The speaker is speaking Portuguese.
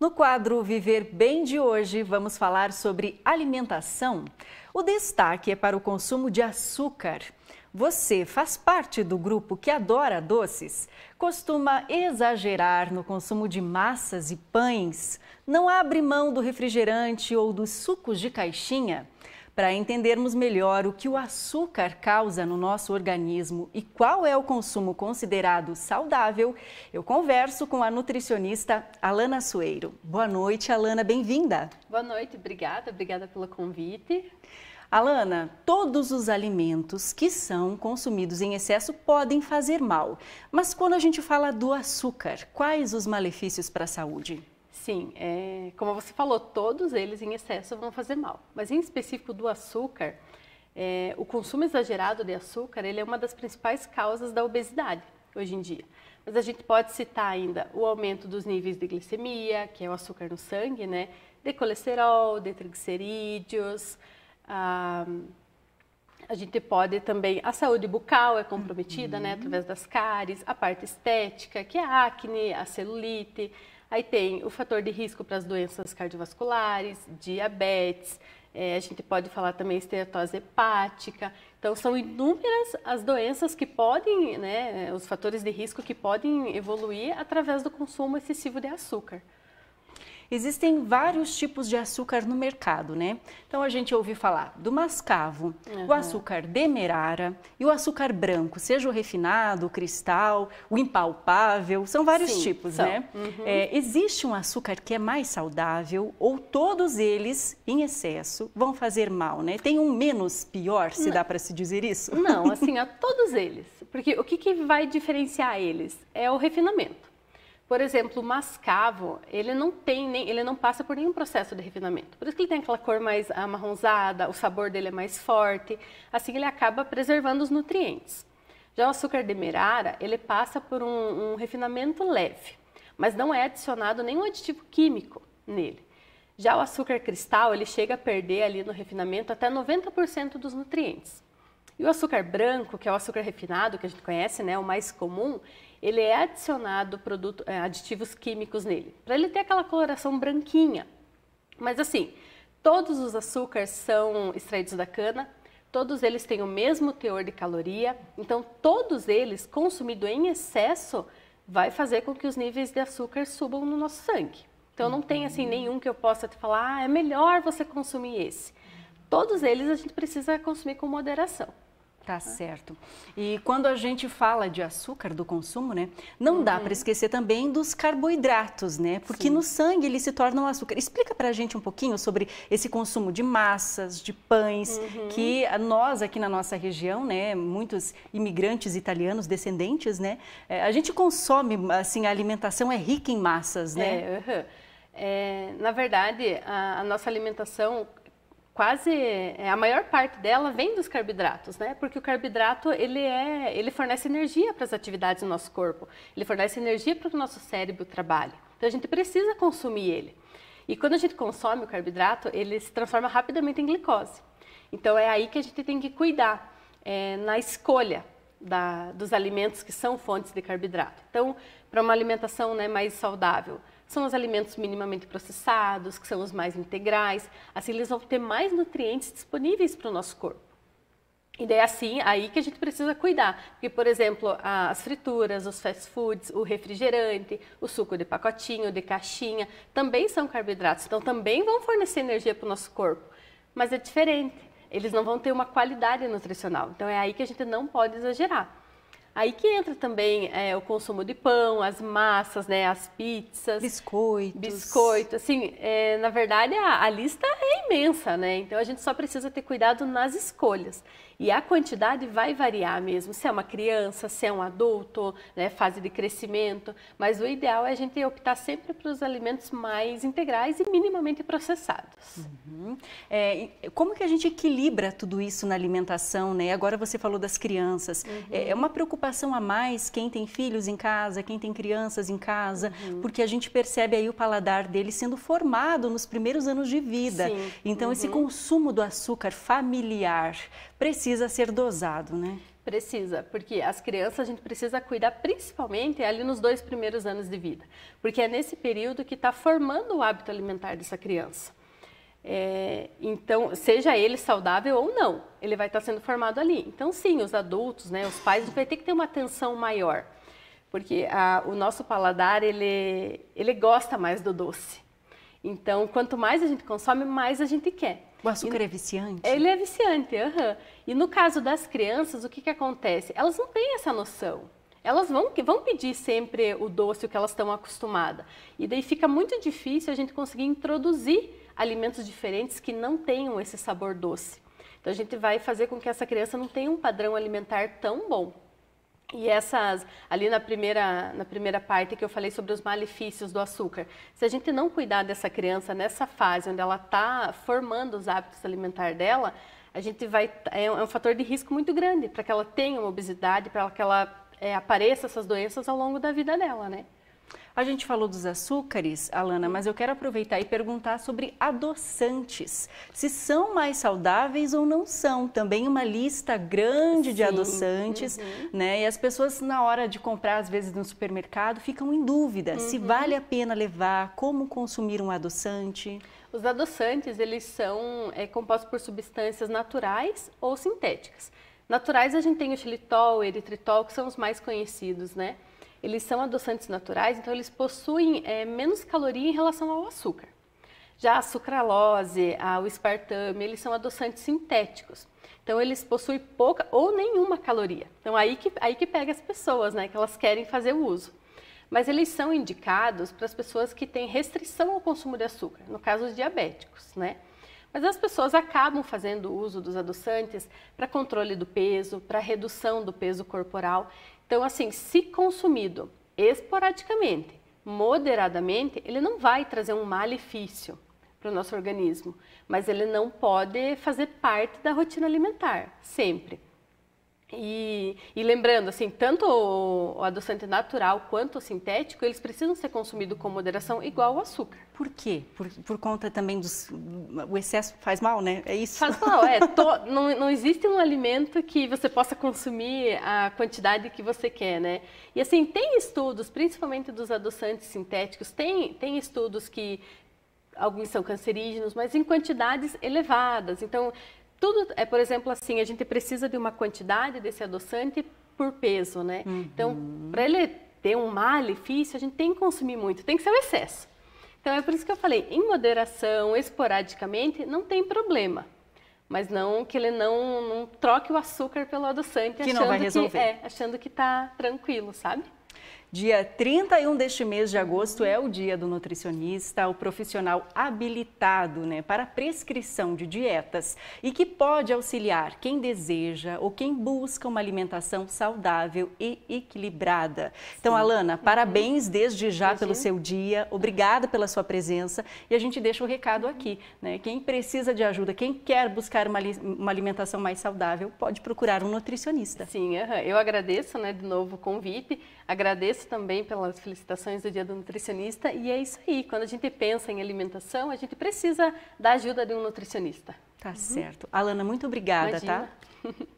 No quadro Viver Bem de hoje, vamos falar sobre alimentação. O destaque é para o consumo de açúcar. Você faz parte do grupo que adora doces? Costuma exagerar no consumo de massas e pães? Não abre mão do refrigerante ou dos sucos de caixinha? Para entendermos melhor o que o açúcar causa no nosso organismo e qual é o consumo considerado saudável, eu converso com a nutricionista Alana Sueiro. Boa noite, Alana, bem-vinda. Boa noite, obrigada, obrigada pelo convite. Alana, todos os alimentos que são consumidos em excesso podem fazer mal, mas quando a gente fala do açúcar, quais os malefícios para a saúde? Sim, é, como você falou, todos eles em excesso vão fazer mal. Mas em específico do açúcar, é, o consumo exagerado de açúcar ele é uma das principais causas da obesidade hoje em dia. Mas a gente pode citar ainda o aumento dos níveis de glicemia, que é o açúcar no sangue, né? De colesterol, de triglicerídeos. Ah, a gente pode também. A saúde bucal é comprometida, né? uhum. né? Através das cáries, a parte estética, que é a acne, a celulite Aí tem o fator de risco para as doenças cardiovasculares, diabetes, é, a gente pode falar também esteatose hepática. Então, são inúmeras as doenças que podem, né, os fatores de risco que podem evoluir através do consumo excessivo de açúcar. Existem vários tipos de açúcar no mercado, né? Então a gente ouve falar do mascavo, uhum. o açúcar demerara e o açúcar branco, seja o refinado, o cristal, o impalpável, são vários Sim, tipos, são. né? Uhum. É, existe um açúcar que é mais saudável ou todos eles em excesso vão fazer mal, né? Tem um menos pior, se Não. dá para se dizer isso? Não, assim, a todos eles. Porque o que, que vai diferenciar eles? É o refinamento. Por exemplo, o mascavo, ele não tem nem, ele não passa por nenhum processo de refinamento. Por isso que ele tem aquela cor mais amarronzada, o sabor dele é mais forte. Assim ele acaba preservando os nutrientes. Já o açúcar demerara, ele passa por um, um refinamento leve, mas não é adicionado nenhum aditivo químico nele. Já o açúcar cristal, ele chega a perder ali no refinamento até 90% dos nutrientes. E o açúcar branco, que é o açúcar refinado que a gente conhece, né, o mais comum, ele é adicionado produto, eh, aditivos químicos nele, para ele ter aquela coloração branquinha. Mas assim, todos os açúcares são extraídos da cana, todos eles têm o mesmo teor de caloria, então todos eles, consumido em excesso, vai fazer com que os níveis de açúcar subam no nosso sangue. Então não tem assim nenhum que eu possa te falar, ah, é melhor você consumir esse. Todos eles a gente precisa consumir com moderação. Tá certo. E quando a gente fala de açúcar, do consumo, né? Não uhum. dá para esquecer também dos carboidratos, né? Porque Sim. no sangue eles se tornam açúcar. Explica para a gente um pouquinho sobre esse consumo de massas, de pães, uhum. que nós aqui na nossa região, né? Muitos imigrantes italianos, descendentes, né? É, a gente consome, assim, a alimentação é rica em massas, né? É, uhum. É, na verdade, a, a, nossa alimentação quase é, a maior parte dela vem dos carboidratos, né? Porque o carboidrato ele é, ele fornece energia para as atividades do nosso corpo, ele fornece energia para que o nosso cérebro trabalhe. Então a gente precisa consumir ele. E quando a gente consome o carboidrato, ele se transforma rapidamente em glicose. Então é aí que a gente tem que cuidar é, na escolha da, dos alimentos que são fontes de carboidrato. Então para uma alimentação né, mais saudável são os alimentos minimamente processados, que são os mais integrais. Assim, eles vão ter mais nutrientes disponíveis para o nosso corpo. E daí assim, aí que a gente precisa cuidar. Porque, por exemplo, as frituras, os fast foods, o refrigerante, o suco de pacotinho, de caixinha, também são carboidratos. Então, também vão fornecer energia para o nosso corpo. Mas é diferente. Eles não vão ter uma qualidade nutricional. Então, é aí que a gente não pode exagerar. Aí que entra também é, o consumo de pão, as massas, né, as pizzas. Biscoitos. Biscoito. Assim, é, na verdade, a, a, lista é imensa, né? Então, a gente só precisa ter cuidado nas escolhas. E a quantidade vai variar mesmo, se é uma criança, se é um adulto, né, fase de crescimento. Mas o ideal é a gente optar sempre pelos alimentos mais integrais e minimamente processados. Uhum. É, como que a gente equilibra tudo isso na alimentação, né? Agora você falou das crianças. Uhum. É, é uma preocupação preocupação a mais quem tem filhos em casa, quem tem crianças em casa, uhum. porque a gente percebe aí o paladar dele sendo formado nos primeiros anos de vida. Sim. Então, uhum. esse consumo do açúcar familiar precisa ser dosado, né? Precisa, porque as crianças a gente precisa cuidar principalmente ali nos dois primeiros anos de vida, porque é nesse período que está formando o hábito alimentar dessa criança. É, então, seja ele saudável ou não, ele vai estar sendo formado ali. Então, sim, os adultos, né, os pais, vai ter que ter uma atenção maior, porque a, o nosso paladar ele, ele gosta mais do doce. Então, quanto mais a gente consome, mais a gente quer. O açúcar e, é viciante? Ele é viciante, uhum. E no caso das crianças, o que, que acontece? Elas não têm essa noção. Elas vão, vão pedir sempre o doce, o que elas estão acostumadas. E daí fica muito difícil a gente conseguir introduzir alimentos diferentes que não tenham esse sabor doce. Então a gente vai fazer com que essa criança não tenha um padrão alimentar tão bom. E essas, ali na primeira, na primeira parte que eu falei sobre os malefícios do açúcar, se a gente não cuidar dessa criança nessa fase onde ela está formando os hábitos alimentares dela, a gente vai, é um, é um fator de risco muito grande para que ela tenha uma obesidade, para que ela é, apareça essas doenças ao longo da vida dela, né? A gente falou dos açúcares, Alana, mas eu quero aproveitar e perguntar sobre adoçantes. Se são mais saudáveis ou não são. Também uma lista grande Sim. de adoçantes, uhum. né? E as pessoas, na hora de comprar, às vezes no supermercado, ficam em dúvida uhum. se vale a pena levar, como consumir um adoçante. Os adoçantes, eles são é, compostos por substâncias naturais ou sintéticas. Naturais a gente tem o xilitol, o eritritol, que são os mais conhecidos, né? eles são adoçantes naturais, então eles possuem é, menos caloria em relação ao açúcar. Já a sucralose, a, o espartame, eles são adoçantes sintéticos. Então eles possuem pouca ou nenhuma caloria. Então aí que, aí que pega as pessoas, né, que elas querem fazer o uso. Mas eles são indicados para as pessoas que têm restrição ao consumo de açúcar, no caso os diabéticos, né? Mas as pessoas acabam fazendo uso dos adoçantes para controle do peso, para redução do peso corporal. Então, assim, se consumido esporadicamente, moderadamente, ele não vai trazer um malefício para o nosso organismo, mas ele não pode fazer parte da rotina alimentar, sempre. E, e, lembrando, assim, tanto o adoçante natural quanto o sintético, eles precisam ser consumidos com moderação igual o açúcar. Por quê? Por, por conta também do o excesso faz mal, né? É isso? Faz mal, é. To, não, não existe um alimento que você possa consumir a quantidade que você quer, né? E assim, tem estudos, principalmente dos adoçantes sintéticos, tem, tem estudos que alguns são cancerígenos, mas em quantidades elevadas. Então, tudo, é, por exemplo, assim, a gente precisa de uma quantidade desse adoçante por peso, né? Uhum. Então, para ele ter um malefício, a gente tem que consumir muito, tem que ser um excesso. Então, é por isso que eu falei, em moderação, esporadicamente, não tem problema. Mas não que ele não, não troque o açúcar pelo adoçante, que achando, não vai resolver. Que, é, achando que está tranquilo, sabe? Dia 31 deste mês de agosto é o dia do nutricionista, o profissional habilitado né, para prescrição de dietas e que pode auxiliar quem deseja ou quem busca uma alimentação saudável e equilibrada. Então, Sim. Alana, uhum. parabéns desde já Imagina. pelo seu dia, obrigada pela sua presença e a gente deixa o recado aqui. Né? Quem precisa de ajuda, quem quer buscar uma, uma alimentação mais saudável, pode procurar um nutricionista. Sim, eu agradeço né, de novo o convite, agradeço agradeço também pelas felicitações do Dia do Nutricionista e é isso aí. Quando a gente pensa em alimentação, a gente precisa da ajuda de um nutricionista. Tá uhum. certo. Alana, muito obrigada, tá? Imagina. tá?